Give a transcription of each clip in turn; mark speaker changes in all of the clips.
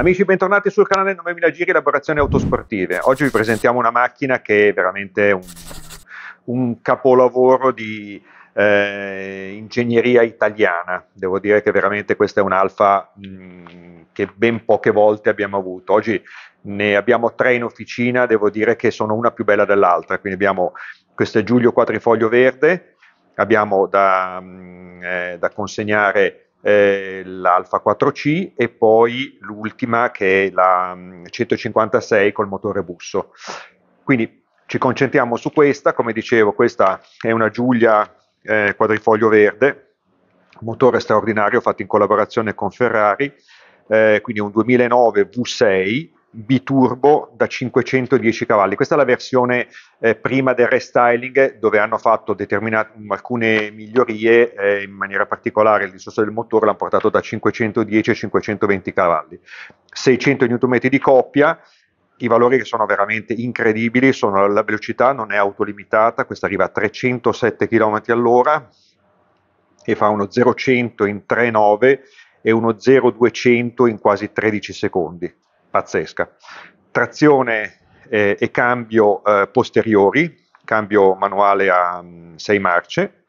Speaker 1: Amici, bentornati sul canale 9000 Giri Elaborazioni Autosportive. Oggi vi presentiamo una macchina che è veramente un, un capolavoro di eh, ingegneria italiana. Devo dire che veramente questa è un'alfa mm, che ben poche volte abbiamo avuto. Oggi ne abbiamo tre in officina, devo dire che sono una più bella dell'altra. Quindi abbiamo questo Giulio Quadrifoglio Verde, abbiamo da, mh, mm, eh, da consegnare eh, l'Alfa 4C e poi l'ultima che è la 156 mm, col motore busso. Quindi ci concentriamo su questa, come dicevo questa è una Giulia eh, quadrifoglio verde, motore straordinario fatto in collaborazione con Ferrari, eh, quindi un 2009 V6 biturbo da 510 cavalli. Questa è la versione eh, prima del restyling dove hanno fatto alcune migliorie, eh, in maniera particolare il discorso del motore l'hanno portato da 510 a 520 cavalli. 600 Nm di coppia, i valori che sono veramente incredibili sono la velocità, non è autolimitata, questa arriva a 307 km all'ora e fa uno 0100 in 3,9 e uno 0200 in quasi 13 secondi pazzesca. Trazione eh, e cambio eh, posteriori, cambio manuale a 6 mm, marce,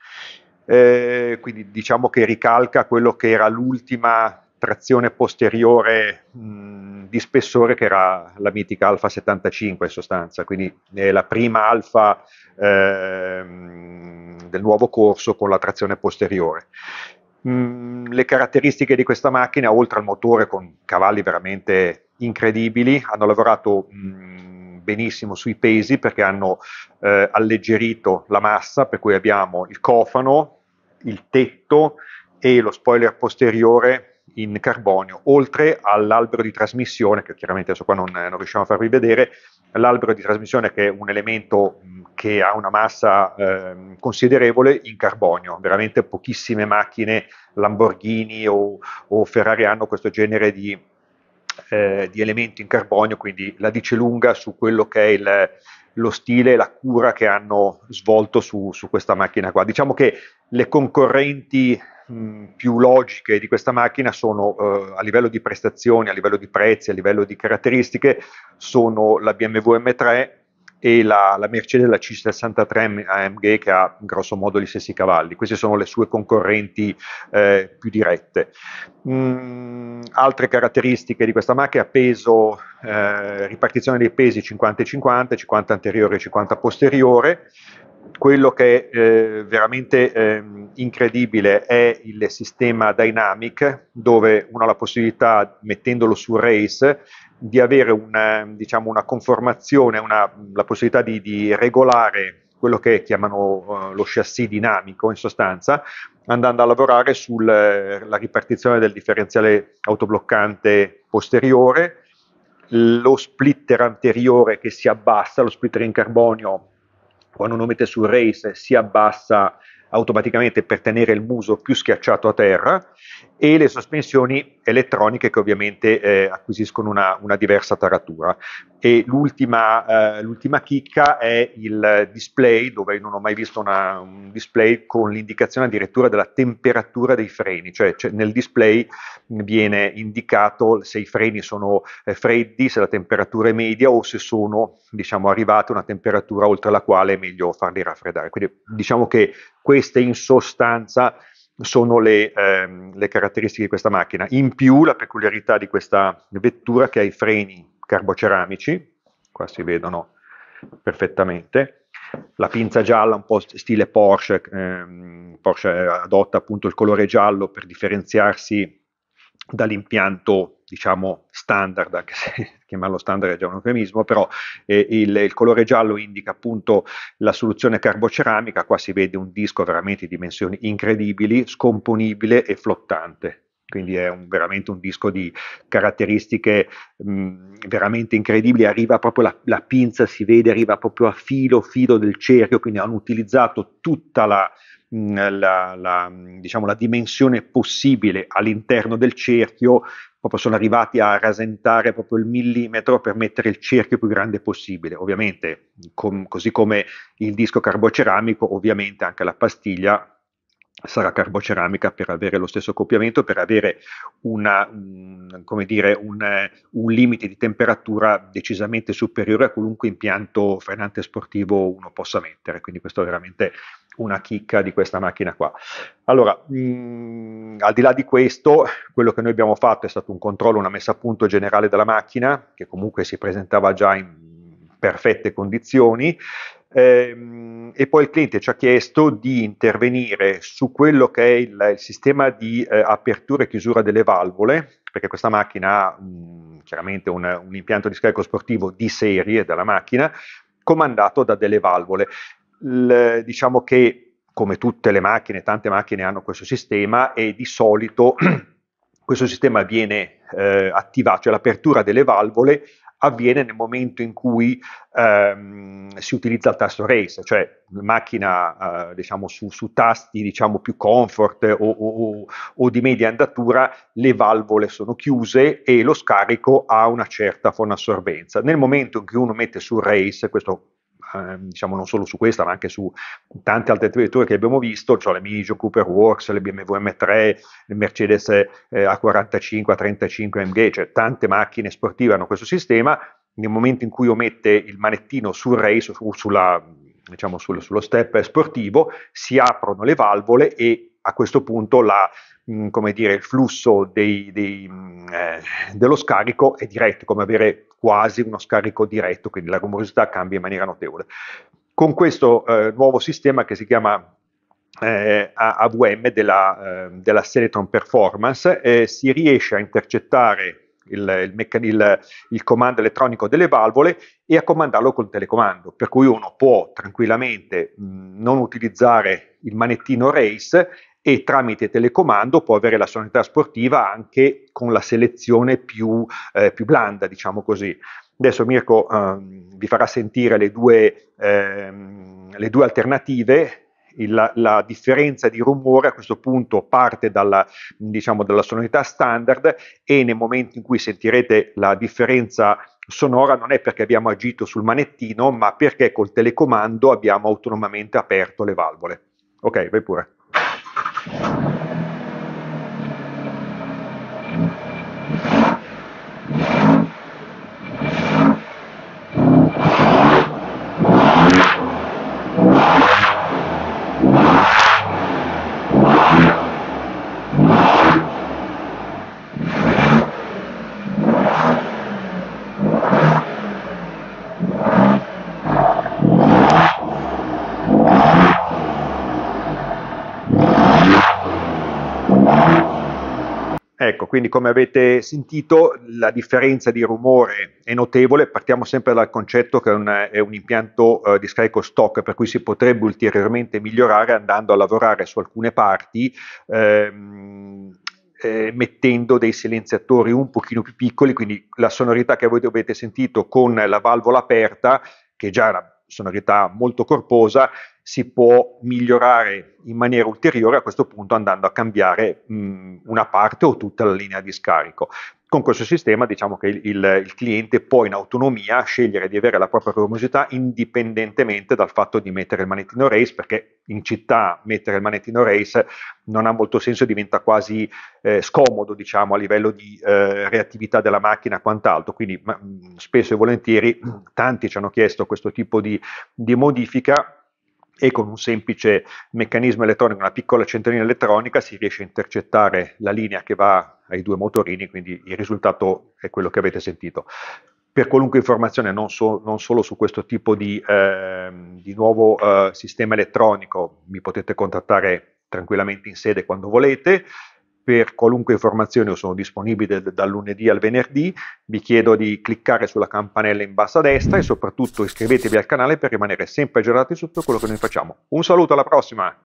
Speaker 1: eh, quindi diciamo che ricalca quello che era l'ultima trazione posteriore mh, mm, di spessore che era la mitica Alfa 75 in sostanza, quindi è la prima Alfa eh, del nuovo corso con la trazione posteriore. Mh, mm, le caratteristiche di questa macchina, oltre al motore con cavalli veramente incredibili, hanno lavorato benissimo sui pesi perché hanno eh, alleggerito la massa, per cui abbiamo il cofano, il tetto e lo spoiler posteriore in carbonio, oltre all'albero di trasmissione, che chiaramente adesso qua non, non riusciamo a farvi vedere, l'albero di trasmissione che è un elemento che ha una massa eh, considerevole in carbonio, veramente pochissime macchine, Lamborghini o, o Ferrari hanno questo genere di eh, di elementi in carbonio, quindi la dice lunga su quello che è il, lo stile e la cura che hanno svolto su, su, questa macchina qua. Diciamo che le concorrenti più logiche di questa macchina sono eh, a livello di prestazioni, a livello di prezzi, a livello di caratteristiche, sono la BMW M3 e la, la Mercedes la C63 AMG che ha grosso modo gli stessi cavalli. Queste sono le sue concorrenti eh, più dirette. Mm, altre caratteristiche di questa macchina, peso, eh, ripartizione dei pesi 50 e 50, 50 anteriore e 50 posteriore. Quello che è eh, veramente ehm, incredibile è il sistema Dynamic, dove uno ha la possibilità, mettendolo su Race, di avere una, ehm, diciamo, una conformazione, una, la possibilità di, di, regolare quello che chiamano uh, lo chassis dinamico in sostanza, andando a lavorare sulla eh, ripartizione del differenziale autobloccante posteriore, lo splitter anteriore che si abbassa, lo splitter in carbonio quando uno mette sul race si abbassa automaticamente per tenere il muso più schiacciato a terra e le sospensioni elettroniche che ovviamente eh, acquisiscono una, una, diversa taratura. E l'ultima, eh, l'ultima, chicca è il display, dove non ho mai visto una, un display con l'indicazione addirittura della temperatura dei freni, cioè, cioè nel display viene indicato se i freni sono eh, freddi, se la temperatura è media o se sono diciamo, arrivate a una temperatura oltre la quale è meglio farli raffreddare. Quindi diciamo che queste in sostanza sono le, ehm, le, caratteristiche di questa macchina. In più la peculiarità di questa vettura che ha i freni carboceramici, qua si vedono perfettamente, la pinza gialla un po' stile Porsche, ehm, Porsche adotta appunto il colore giallo per differenziarsi dall'impianto diciamo standard, anche se chiamarlo standard è già un eufemismo, però eh, il, il, colore giallo indica appunto la soluzione carboceramica, qua si vede un disco veramente di dimensioni incredibili, scomponibile e flottante. Quindi è un, veramente un disco di caratteristiche mh, mm, veramente incredibili, arriva proprio la, la pinza, si vede, arriva proprio a filo, filo del cerchio, quindi hanno utilizzato tutta la, la, la, diciamo, la dimensione possibile all'interno del cerchio, proprio sono arrivati a rasentare proprio il millimetro per mettere il cerchio più grande possibile. Ovviamente, com, così come il disco carboceramico, ovviamente anche la pastiglia sarà carboceramica per avere lo stesso accoppiamento, per avere una, un, dire, un, un, limite di temperatura decisamente superiore a qualunque impianto frenante sportivo uno possa mettere. Quindi questo è veramente una chicca di questa macchina qua. Allora, mh, mm, al di là di questo, quello che noi abbiamo fatto è stato un controllo, una messa a punto generale della macchina, che comunque si presentava già in perfette condizioni, Ehm, e poi il cliente ci ha chiesto di intervenire su quello che è il, il sistema di eh, apertura e chiusura delle valvole, perché questa macchina ha mh, mm, chiaramente un, un, impianto di scarico sportivo di serie della macchina, comandato da delle valvole. Il, diciamo che come tutte le macchine, tante macchine hanno questo sistema e di solito questo sistema viene eh, attivato, cioè l'apertura delle valvole avviene nel momento in cui ehm, si utilizza il tasto race, cioè macchina eh, diciamo, su, su, tasti diciamo, più comfort o, o, o, di media andatura, le valvole sono chiuse e lo scarico ha una certa fonassorbenza. Nel momento in cui uno mette su race, questo Ehm, diciamo non solo su questa, ma anche su tante altre vetture che abbiamo visto, cioè le Mijo, Cooper Works, le BMW M3, le Mercedes eh, A45, A35 MG, cioè tante macchine sportive hanno questo sistema, nel momento in cui mette il manettino sul race, su, sulla, diciamo, sul, sullo step sportivo, si aprono le valvole e a questo punto la, mh, mm, dire, il flusso dei, dei, mm, eh, dello scarico è diretto, come avere quasi uno scarico diretto, quindi la rumorosità cambia in maniera notevole. Con questo eh, nuovo sistema che si chiama eh, AVM della, eh, della Seletron Performance eh, si riesce a intercettare il, il, meccan- il, il, comando elettronico delle valvole e a comandarlo col telecomando, per cui uno può tranquillamente mh, mm, non utilizzare il manettino race e tramite telecomando può avere la sonorità sportiva anche con la selezione più, eh, più blanda, diciamo così. Adesso Mirko ehm, vi farà sentire le due, ehm, le due alternative la, la, differenza di rumore a questo punto parte dalla, diciamo, dalla, sonorità standard e nel momento in cui sentirete la differenza sonora non è perché abbiamo agito sul manettino, ma perché col telecomando abbiamo autonomamente aperto le valvole. Ok, vai pure. Thank you. quindi come avete sentito la differenza di rumore è notevole, partiamo sempre dal concetto che è un, è un impianto eh, di scarico stock per cui si potrebbe ulteriormente migliorare andando a lavorare su alcune parti ehm, eh, mettendo dei silenziatori un pochino più piccoli, quindi la sonorità che voi avete sentito con la valvola aperta, che è già è una sonorità molto corposa, si può migliorare in maniera ulteriore a questo punto andando a cambiare mh, una parte o tutta la linea di scarico. Con questo sistema diciamo che il, il, cliente può in autonomia scegliere di avere la propria cromosità indipendentemente dal fatto di mettere il manettino race, perché in città mettere il manettino race non ha molto senso, e diventa quasi eh, scomodo diciamo, a livello di eh, reattività della macchina e quant'altro. Quindi ma, spesso e volentieri tanti ci hanno chiesto questo tipo di, di modifica e con un semplice meccanismo elettronico, una piccola centralina elettronica, si riesce a intercettare la linea che va ai due motorini, quindi il risultato è quello che avete sentito. Per qualunque informazione, non, so, non solo su questo tipo di, eh, di nuovo eh, sistema elettronico, mi potete contattare tranquillamente in sede quando volete per qualunque informazione o sono disponibile dal lunedì al venerdì, vi chiedo di cliccare sulla campanella in basso a destra e soprattutto iscrivetevi al canale per rimanere sempre aggiornati su tutto quello che noi facciamo. Un saluto, alla prossima!